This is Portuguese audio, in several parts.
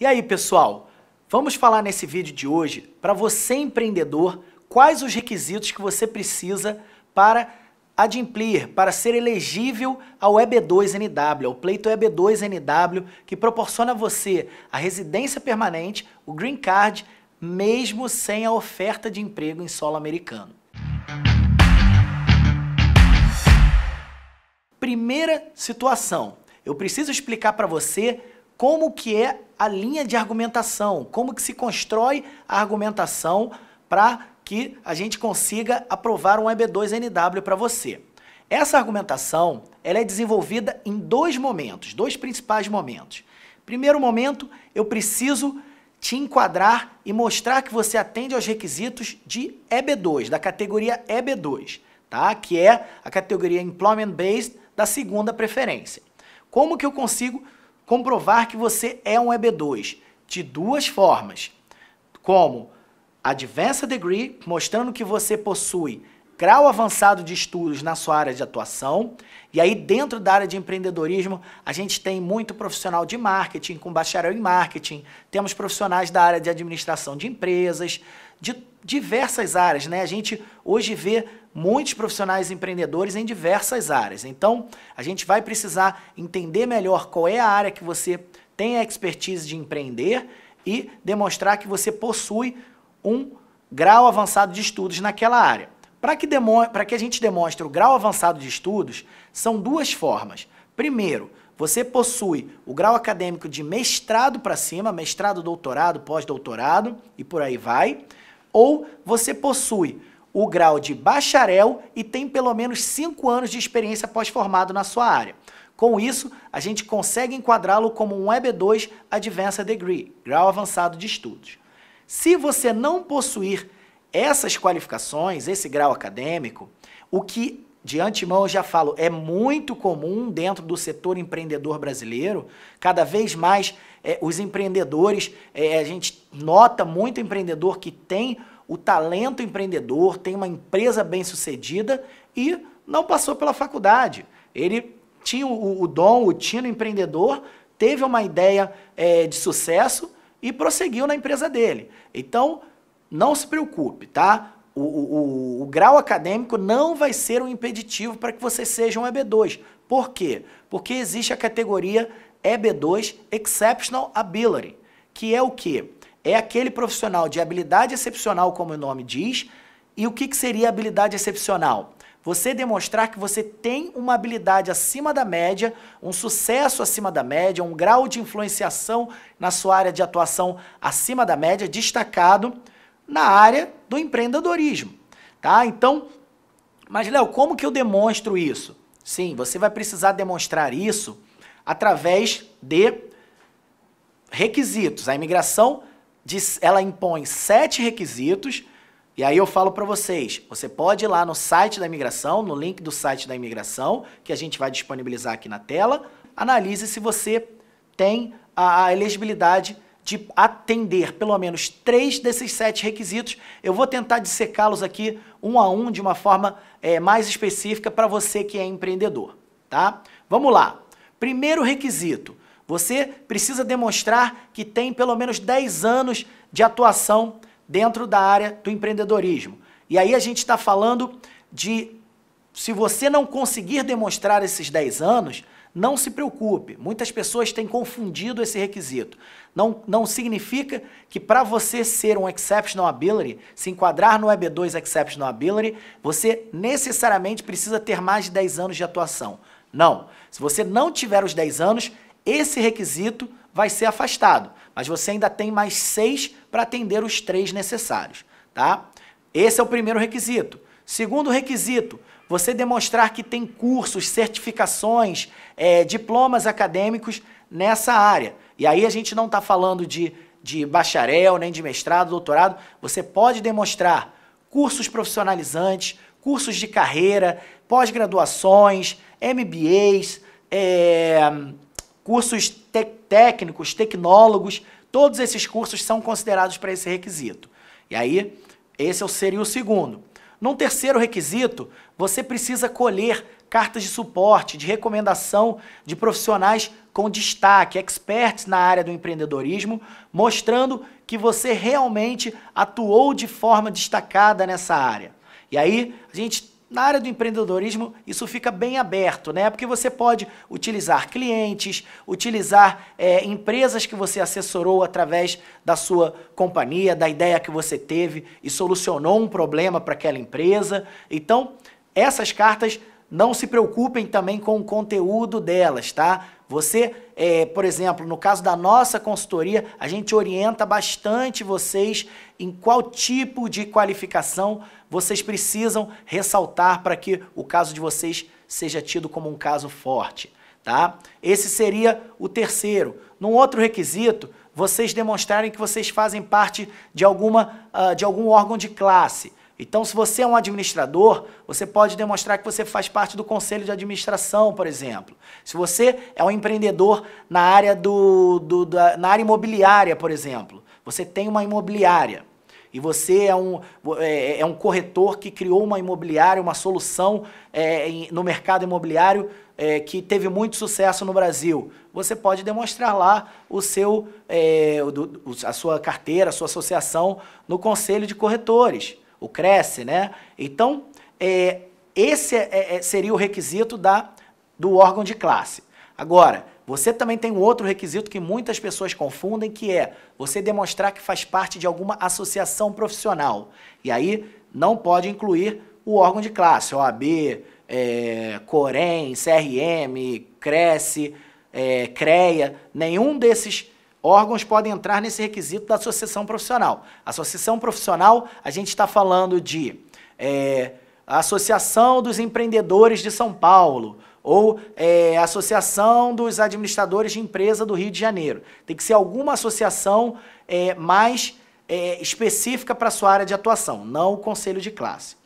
E aí, pessoal? Vamos falar nesse vídeo de hoje para você empreendedor quais os requisitos que você precisa para adimplir, para ser elegível ao EB2NW, ao pleito EB2NW, que proporciona a você a residência permanente, o green card, mesmo sem a oferta de emprego em solo americano. Primeira situação, eu preciso explicar para você como que é a linha de argumentação, como que se constrói a argumentação para que a gente consiga aprovar um EB2NW para você. Essa argumentação ela é desenvolvida em dois momentos, dois principais momentos. Primeiro momento, eu preciso te enquadrar e mostrar que você atende aos requisitos de EB2, da categoria EB2, tá? que é a categoria Employment Based da segunda preferência. Como que eu consigo comprovar que você é um EB2 de duas formas, como Advanced Degree, mostrando que você possui grau avançado de estudos na sua área de atuação. E aí, dentro da área de empreendedorismo, a gente tem muito profissional de marketing, com bacharel em marketing, temos profissionais da área de administração de empresas, de diversas áreas, né? A gente hoje vê muitos profissionais empreendedores em diversas áreas. Então, a gente vai precisar entender melhor qual é a área que você tem a expertise de empreender e demonstrar que você possui um grau avançado de estudos naquela área. Para que, para que a gente demonstre o grau avançado de estudos, são duas formas. Primeiro, você possui o grau acadêmico de mestrado para cima, mestrado, doutorado, pós-doutorado e por aí vai ou você possui o grau de bacharel e tem pelo menos 5 anos de experiência pós-formado na sua área. Com isso, a gente consegue enquadrá-lo como um EB2 Advanced Degree, grau avançado de estudos. Se você não possuir essas qualificações, esse grau acadêmico, o que de antemão eu já falo, é muito comum dentro do setor empreendedor brasileiro, cada vez mais é, os empreendedores, é, a gente nota muito empreendedor que tem o talento empreendedor, tem uma empresa bem sucedida e não passou pela faculdade. Ele tinha o, o dom, o tino empreendedor, teve uma ideia é, de sucesso e prosseguiu na empresa dele. Então, não se preocupe, tá? o, o, o, grau acadêmico não vai ser um impeditivo para que você seja um EB2. Por quê? Porque existe a categoria EB2 Exceptional Ability, que é o quê? É aquele profissional de habilidade excepcional, como o nome diz. E o que, que seria habilidade excepcional? Você demonstrar que você tem uma habilidade acima da média, um sucesso acima da média, um grau de influenciação na sua área de atuação acima da média, destacado na área do empreendedorismo, tá? Então, mas Léo, como que eu demonstro isso? Sim, você vai precisar demonstrar isso através de requisitos. A imigração diz, ela impõe sete requisitos e aí eu falo para vocês, você pode ir lá no site da imigração, no link do site da imigração, que a gente vai disponibilizar aqui na tela, analise se você tem a, a elegibilidade de atender pelo menos três desses sete requisitos. Eu vou tentar dissecá-los aqui um a um de uma forma é, mais específica para você que é empreendedor, tá? Vamos lá. Primeiro requisito: você precisa demonstrar que tem pelo menos 10 anos de atuação dentro da área do empreendedorismo. E aí a gente está falando de se você não conseguir demonstrar esses 10 anos, não se preocupe, muitas pessoas têm confundido esse requisito. Não, não significa que para você ser um Exceptional Ability, se enquadrar no EB2 Exceptional Ability, você necessariamente precisa ter mais de 10 anos de atuação. Não. Se você não tiver os 10 anos, esse requisito vai ser afastado. Mas você ainda tem mais 6 para atender os três necessários, tá? Esse é o primeiro requisito. Segundo requisito, você demonstrar que tem cursos, certificações, é, diplomas acadêmicos nessa área. E aí a gente não está falando de, de bacharel, nem de mestrado, doutorado. Você pode demonstrar cursos profissionalizantes, cursos de carreira, pós-graduações, MBAs, é, cursos te técnicos, tecnólogos. Todos esses cursos são considerados para esse requisito. E aí, esse seria o segundo. Num terceiro requisito, você precisa colher cartas de suporte, de recomendação de profissionais com destaque, experts na área do empreendedorismo, mostrando que você realmente atuou de forma destacada nessa área. E aí, a gente na área do empreendedorismo, isso fica bem aberto, né? Porque você pode utilizar clientes, utilizar é, empresas que você assessorou através da sua companhia, da ideia que você teve e solucionou um problema para aquela empresa. Então, essas cartas, não se preocupem também com o conteúdo delas, tá? Você é, por exemplo, no caso da nossa consultoria, a gente orienta bastante vocês em qual tipo de qualificação vocês precisam ressaltar para que o caso de vocês seja tido como um caso forte. Tá? Esse seria o terceiro. Num outro requisito, vocês demonstrarem que vocês fazem parte de, alguma, uh, de algum órgão de classe. Então, se você é um administrador, você pode demonstrar que você faz parte do conselho de administração, por exemplo. Se você é um empreendedor na área, do, do da, na área imobiliária, por exemplo, você tem uma imobiliária e você é um, é, é, um corretor que criou uma imobiliária, uma solução é, em, no mercado imobiliário é, que teve muito sucesso no Brasil, você pode demonstrar lá o seu, é, o, a sua carteira, a sua associação no Conselho de Corretores o Cresce, né? Então, é, esse é, é, é, seria o requisito da, do órgão de classe. Agora, você também tem um outro requisito que muitas pessoas confundem, que é você demonstrar que faz parte de alguma associação profissional. E aí não pode incluir o órgão de classe, OAB, é, Corém, CRM, Cresce, é, CREA, nenhum desses órgãos podem entrar nesse requisito da associação profissional. Associação profissional, a gente está falando de é, Associação dos Empreendedores de São Paulo, ou é, Associação dos Administradores de Empresa do Rio de Janeiro. Tem que ser alguma associação é, mais é, específica para a sua área de atuação, não o conselho de classe.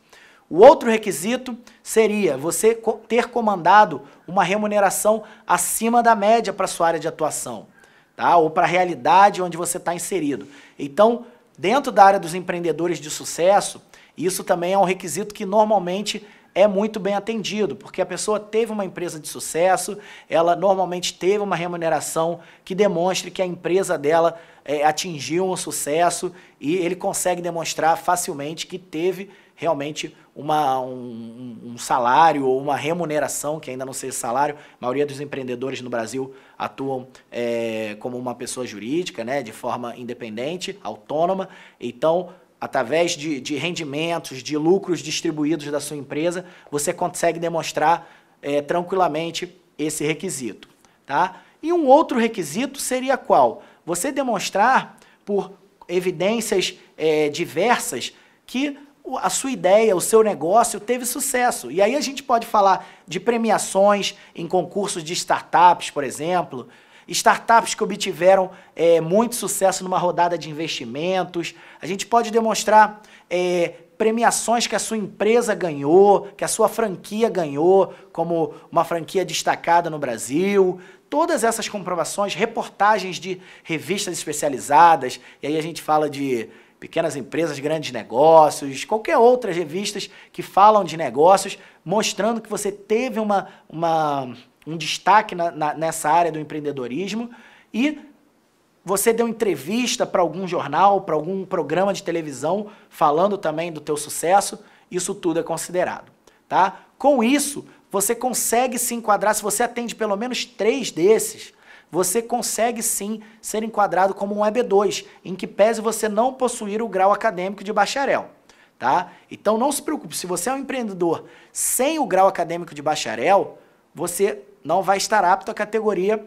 O outro requisito seria você ter comandado uma remuneração acima da média para a sua área de atuação tá? ou para a realidade onde você está inserido. Então, dentro da área dos empreendedores de sucesso, isso também é um requisito que normalmente é muito bem atendido, porque a pessoa teve uma empresa de sucesso, ela normalmente teve uma remuneração que demonstre que a empresa dela é, atingiu um sucesso e ele consegue demonstrar facilmente que teve realmente uma, um, um salário ou uma remuneração, que ainda não seja salário. A maioria dos empreendedores no Brasil atuam é, como uma pessoa jurídica, né, de forma independente, autônoma. Então, através de, de rendimentos, de lucros distribuídos da sua empresa, você consegue demonstrar é, tranquilamente esse requisito. Tá? E um outro requisito seria qual? Você demonstrar por evidências é, diversas que a sua ideia, o seu negócio teve sucesso. E aí a gente pode falar de premiações em concursos de startups, por exemplo, startups que obtiveram é, muito sucesso numa rodada de investimentos. A gente pode demonstrar é, premiações que a sua empresa ganhou, que a sua franquia ganhou, como uma franquia destacada no Brasil. Todas essas comprovações, reportagens de revistas especializadas, e aí a gente fala de Pequenas Empresas, Grandes Negócios, qualquer outras revistas que falam de negócios, mostrando que você teve uma, uma um destaque na, na, nessa área do empreendedorismo e você deu entrevista para algum jornal, para algum programa de televisão, falando também do teu sucesso, isso tudo é considerado, tá? Com isso, você consegue se enquadrar, se você atende pelo menos três desses, você consegue sim ser enquadrado como um EB2, em que pese você não possuir o grau acadêmico de bacharel. Tá? Então não se preocupe, se você é um empreendedor sem o grau acadêmico de bacharel, você não vai estar apto à categoria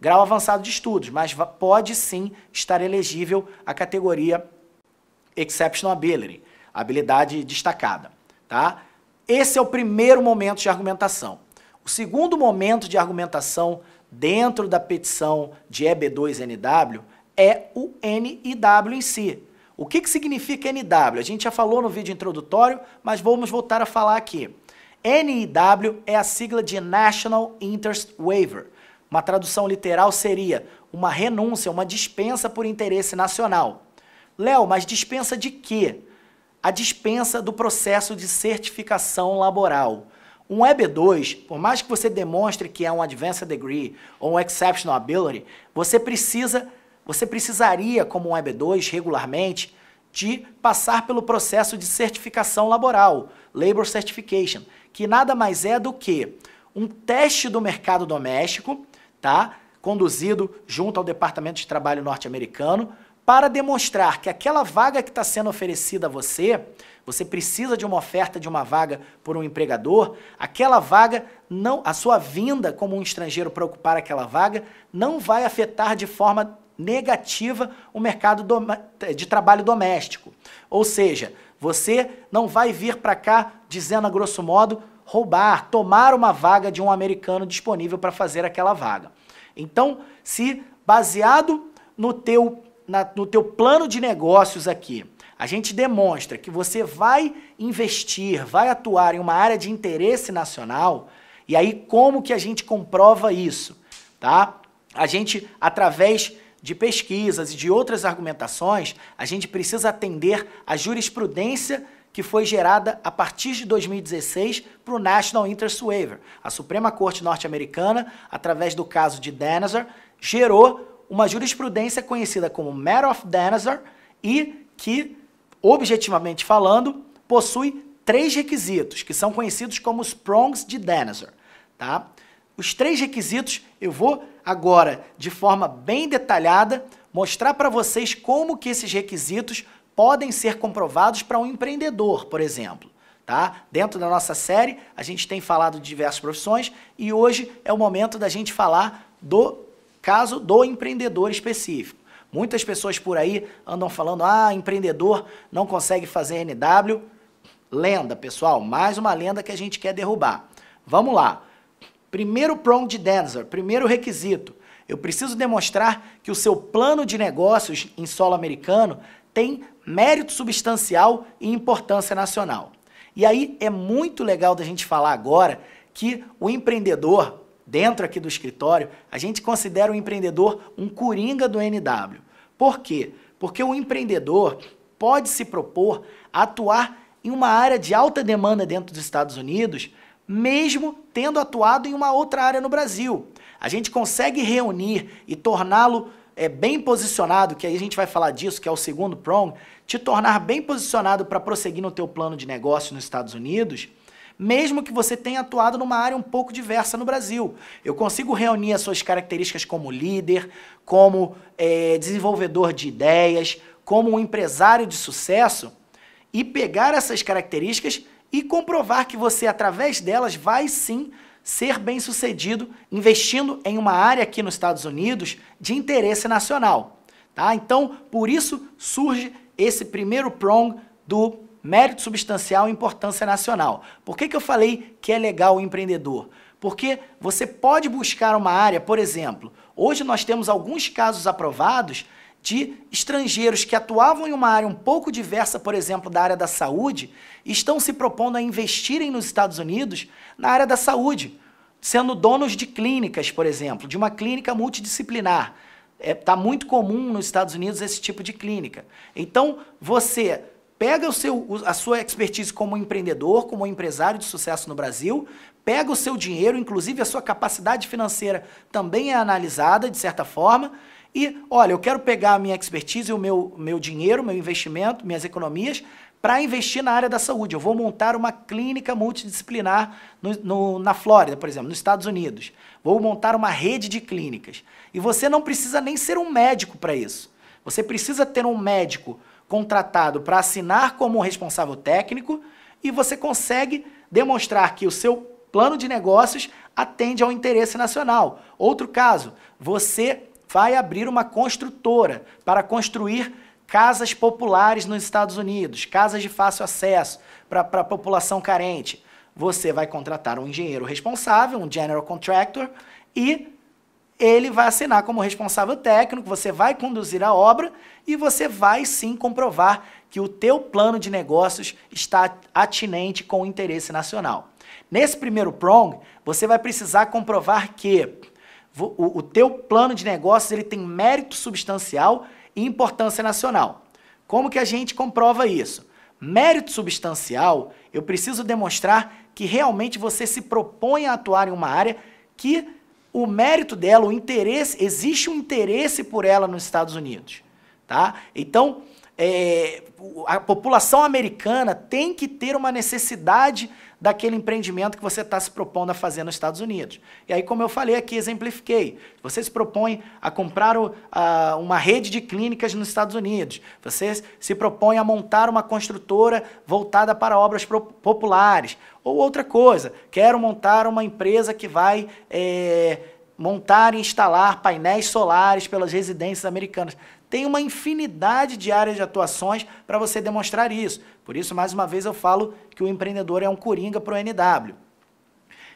grau avançado de estudos, mas pode sim estar elegível à categoria Exceptional Ability, habilidade destacada. Tá? Esse é o primeiro momento de argumentação. O segundo momento de argumentação dentro da petição de EB2NW é o NIW em si. O que, que significa NIW? A gente já falou no vídeo introdutório, mas vamos voltar a falar aqui. NIW é a sigla de National Interest Waiver. Uma tradução literal seria uma renúncia, uma dispensa por interesse nacional. Léo, mas dispensa de quê? A dispensa do processo de certificação laboral. Um EB2, por mais que você demonstre que é um Advanced Degree ou um Exceptional Ability, você precisa, você precisaria, como um EB2 regularmente, de passar pelo processo de certificação laboral, Labor Certification, que nada mais é do que um teste do mercado doméstico, tá? Conduzido junto ao Departamento de Trabalho norte-americano, para demonstrar que aquela vaga que está sendo oferecida a você, você precisa de uma oferta de uma vaga por um empregador, aquela vaga não, a sua vinda como um estrangeiro para ocupar aquela vaga não vai afetar de forma negativa o mercado do, de trabalho doméstico. Ou seja, você não vai vir para cá dizendo a grosso modo roubar, tomar uma vaga de um americano disponível para fazer aquela vaga. Então, se baseado no teu na, no teu plano de negócios aqui, a gente demonstra que você vai investir, vai atuar em uma área de interesse nacional, e aí como que a gente comprova isso, tá? A gente, através de pesquisas e de outras argumentações, a gente precisa atender à jurisprudência que foi gerada a partir de 2016 para o National Interest Waiver. A Suprema Corte norte-americana, através do caso de Denizer, gerou uma jurisprudência conhecida como Matter of Dinosaur e que, objetivamente falando, possui três requisitos, que são conhecidos como os prongs de Dinosaur. Tá? Os três requisitos eu vou agora, de forma bem detalhada, mostrar para vocês como que esses requisitos podem ser comprovados para um empreendedor, por exemplo. Tá? Dentro da nossa série, a gente tem falado de diversas profissões e hoje é o momento da gente falar do caso do empreendedor específico. Muitas pessoas por aí andam falando: ah, empreendedor não consegue fazer NW. Lenda, pessoal, mais uma lenda que a gente quer derrubar. Vamos lá. Primeiro prong de Denzer, primeiro requisito. Eu preciso demonstrar que o seu plano de negócios em solo americano tem mérito substancial e importância nacional. E aí é muito legal da gente falar agora que o empreendedor, dentro aqui do escritório, a gente considera o empreendedor um coringa do NW. Por quê? Porque o empreendedor pode se propor a atuar em uma área de alta demanda dentro dos Estados Unidos, mesmo tendo atuado em uma outra área no Brasil. A gente consegue reunir e torná-lo é, bem posicionado, que aí a gente vai falar disso, que é o segundo prong, te tornar bem posicionado para prosseguir no teu plano de negócio nos Estados Unidos, mesmo que você tenha atuado numa área um pouco diversa no Brasil. Eu consigo reunir as suas características como líder, como é, desenvolvedor de ideias, como um empresário de sucesso e pegar essas características e comprovar que você, através delas, vai sim ser bem sucedido investindo em uma área aqui nos Estados Unidos de interesse nacional. Tá? Então, por isso surge esse primeiro prong do mérito substancial e importância nacional. Por que, que eu falei que é legal o empreendedor? Porque você pode buscar uma área, por exemplo, hoje nós temos alguns casos aprovados de estrangeiros que atuavam em uma área um pouco diversa, por exemplo, da área da saúde, e estão se propondo a investirem nos Estados Unidos na área da saúde, sendo donos de clínicas, por exemplo, de uma clínica multidisciplinar. Está é, tá muito comum nos Estados Unidos esse tipo de clínica. Então, você Pega o seu, a sua expertise como empreendedor, como empresário de sucesso no Brasil, pega o seu dinheiro, inclusive a sua capacidade financeira também é analisada, de certa forma, e olha, eu quero pegar a minha expertise, o meu, meu dinheiro, meu investimento, minhas economias, para investir na área da saúde. Eu vou montar uma clínica multidisciplinar no, no, na Flórida, por exemplo, nos Estados Unidos. Vou montar uma rede de clínicas. E você não precisa nem ser um médico para isso. Você precisa ter um médico contratado para assinar como responsável técnico e você consegue demonstrar que o seu plano de negócios atende ao interesse nacional. Outro caso, você vai abrir uma construtora para construir casas populares nos Estados Unidos, casas de fácil acesso para a população carente. Você vai contratar um engenheiro responsável, um general contractor, e ele vai assinar como responsável técnico, você vai conduzir a obra e você vai sim comprovar que o teu plano de negócios está atinente com o interesse nacional. Nesse primeiro prong, você vai precisar comprovar que o, o teu plano de negócios ele tem mérito substancial e importância nacional. Como que a gente comprova isso? Mérito substancial, eu preciso demonstrar que realmente você se propõe a atuar em uma área que o mérito dela, o interesse, existe um interesse por ela nos Estados Unidos, tá? Então, é, a população americana tem que ter uma necessidade daquele empreendimento que você está se propondo a fazer nos Estados Unidos. E aí, como eu falei aqui, exemplifiquei. Você se propõe a comprar o, a, uma rede de clínicas nos Estados Unidos. Você se propõe a montar uma construtora voltada para obras pro, populares. Ou outra coisa, quero montar uma empresa que vai... É, montar e instalar painéis solares pelas residências americanas. Tem uma infinidade de áreas de atuações para você demonstrar isso. Por isso, mais uma vez, eu falo que o empreendedor é um coringa para o NW.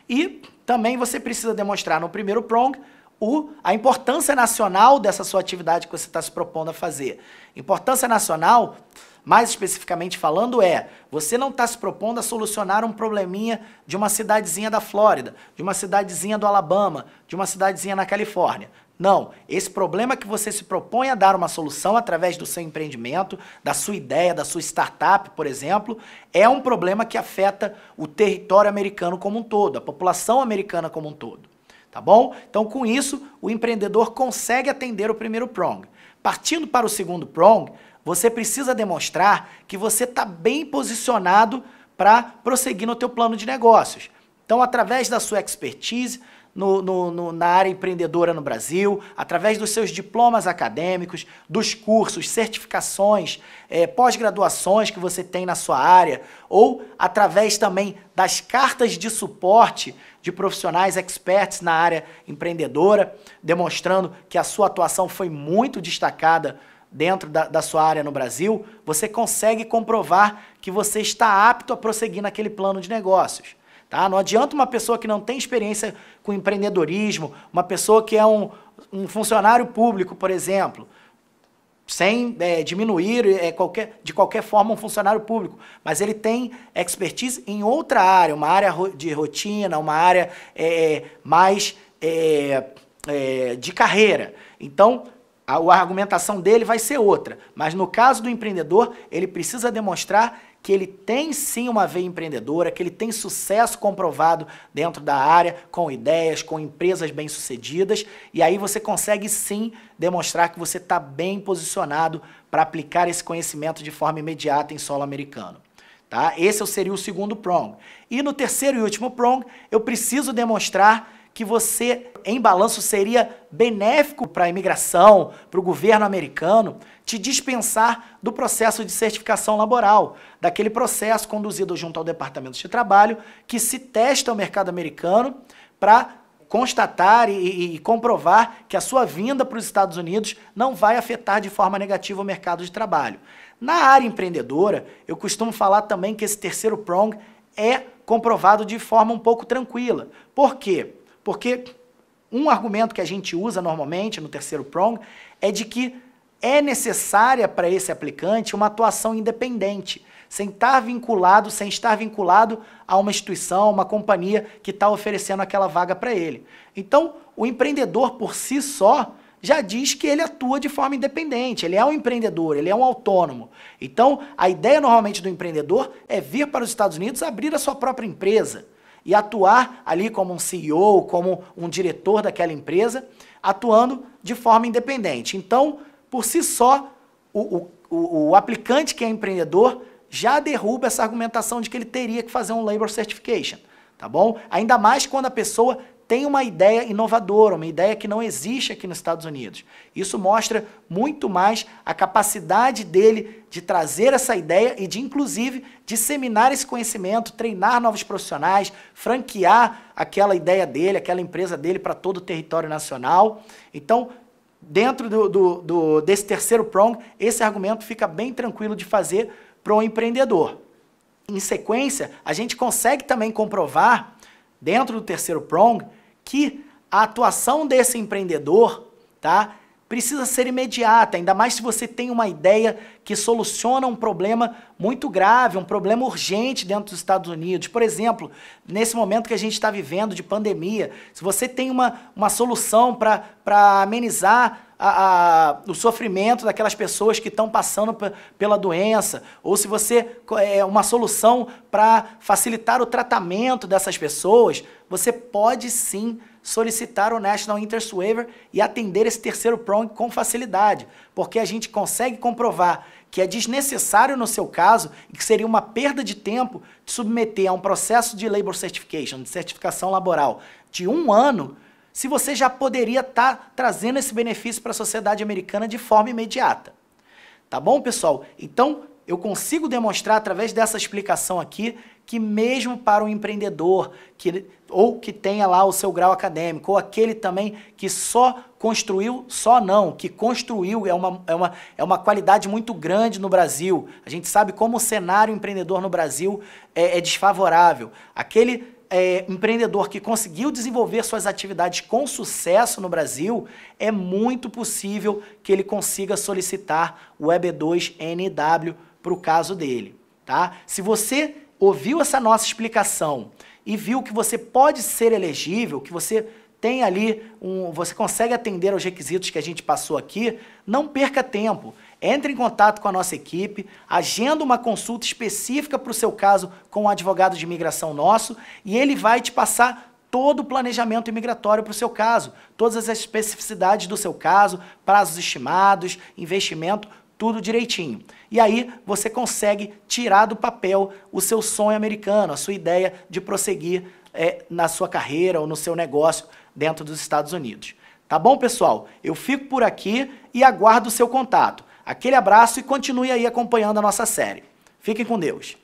E também você precisa demonstrar no primeiro prong o, a importância nacional dessa sua atividade que você está se propondo a fazer. Importância nacional, mais especificamente falando, é você não está se propondo a solucionar um probleminha de uma cidadezinha da Flórida, de uma cidadezinha do Alabama, de uma cidadezinha na Califórnia. Não, esse problema é que você se propõe a dar uma solução através do seu empreendimento, da sua ideia, da sua startup, por exemplo, é um problema que afeta o território americano como um todo, a população americana como um todo. Tá bom? Então, com isso, o empreendedor consegue atender o primeiro prong. Partindo para o segundo prong, você precisa demonstrar que você está bem posicionado para prosseguir no teu plano de negócios. Então, através da sua expertise, no, no, no, na área empreendedora no Brasil, através dos seus diplomas acadêmicos, dos cursos, certificações, é, pós-graduações que você tem na sua área, ou através também das cartas de suporte de profissionais experts na área empreendedora, demonstrando que a sua atuação foi muito destacada dentro da, da, sua área no Brasil, você consegue comprovar que você está apto a prosseguir naquele plano de negócios. Tá? Não adianta uma pessoa que não tem experiência com empreendedorismo, uma pessoa que é um, um funcionário público, por exemplo, sem é, diminuir é, qualquer, de qualquer forma um funcionário público, mas ele tem expertise em outra área, uma área de rotina, uma área é, é mais é, é, de carreira. Então, a, a argumentação dele vai ser outra. Mas no caso do empreendedor, ele precisa demonstrar que ele tem sim uma veia empreendedora, que ele tem sucesso comprovado dentro da área, com ideias, com empresas bem-sucedidas, e aí você consegue sim demonstrar que você está bem posicionado para aplicar esse conhecimento de forma imediata em solo americano. Tá? Esse seria o segundo prong. E no terceiro e último prong, eu preciso demonstrar que você, em balanço, seria benéfico para a imigração, para o governo americano, te dispensar do processo de certificação laboral, daquele processo conduzido junto ao Departamento de Trabalho, que se testa o mercado americano para constatar e, e, e, comprovar que a sua vinda para os Estados Unidos não vai afetar de forma negativa o mercado de trabalho. Na área empreendedora, eu costumo falar também que esse terceiro prong é comprovado de forma um pouco tranquila. Por quê? Porque um argumento que a gente usa normalmente no terceiro prong é de que é necessária para esse aplicante uma atuação independente, sem estar vinculado, sem estar vinculado a uma instituição, uma companhia que está oferecendo aquela vaga para ele. Então, o empreendedor por si só já diz que ele atua de forma independente, ele é um empreendedor, ele é um autônomo. Então, a ideia normalmente do empreendedor é vir para os Estados Unidos abrir a sua própria empresa e atuar ali como um CEO, como um diretor daquela empresa, atuando de forma independente. Então, por si só, o, o, o aplicante que é empreendedor já derruba essa argumentação de que ele teria que fazer um Labor Certification, tá bom? Ainda mais quando a pessoa tem uma ideia inovadora, uma ideia que não existe aqui nos Estados Unidos. Isso mostra muito mais a capacidade dele de trazer essa ideia e de, inclusive, disseminar esse conhecimento, treinar novos profissionais, franquear aquela ideia dele, aquela empresa dele para todo o território nacional. Então, dentro do, do, do, desse terceiro prong, esse argumento fica bem tranquilo de fazer para o empreendedor. Em sequência, a gente consegue também comprovar dentro do terceiro prong, que a atuação desse empreendedor tá, precisa ser imediata, ainda mais se você tem uma ideia que soluciona um problema muito grave, um problema urgente dentro dos Estados Unidos. Por exemplo, nesse momento que a gente está vivendo de pandemia, se você tem uma, uma solução para amenizar a, a, o sofrimento daquelas pessoas que estão passando pela doença, ou se você é uma solução para facilitar o tratamento dessas pessoas, você pode sim solicitar o National Interest Waiver e atender esse terceiro prong com facilidade, porque a gente consegue comprovar que é desnecessário no seu caso e que seria uma perda de tempo de submeter a um processo de labor certification, de certificação laboral, de um ano, se você já poderia estar tá trazendo esse benefício para a sociedade americana de forma imediata. Tá bom, pessoal? Então, eu consigo demonstrar através dessa explicação aqui que mesmo para o um empreendedor que ou que tenha lá o seu grau acadêmico, ou aquele também que só construiu, só não, que construiu é uma, é uma, é uma qualidade muito grande no Brasil. A gente sabe como o cenário empreendedor no Brasil é, é desfavorável. Aquele é, empreendedor que conseguiu desenvolver suas atividades com sucesso no Brasil, é muito possível que ele consiga solicitar o EB2NW para o caso dele, tá? Se você ouviu essa nossa explicação e viu que você pode ser elegível, que você tem ali um, você consegue atender aos requisitos que a gente passou aqui, não perca tempo. Entre em contato com a nossa equipe, agenda uma consulta específica para o seu caso com o um advogado de imigração nosso e ele vai te passar todo o planejamento imigratório para o seu caso, todas as especificidades do seu caso, prazos estimados, investimento, tudo direitinho. E aí você consegue tirar do papel o seu sonho americano, a sua ideia de prosseguir é, na sua carreira ou no seu negócio dentro dos Estados Unidos. Tá bom, pessoal? Eu fico por aqui e aguardo o seu contato. Aquele abraço e continue aí acompanhando a nossa série. Fiquem com Deus.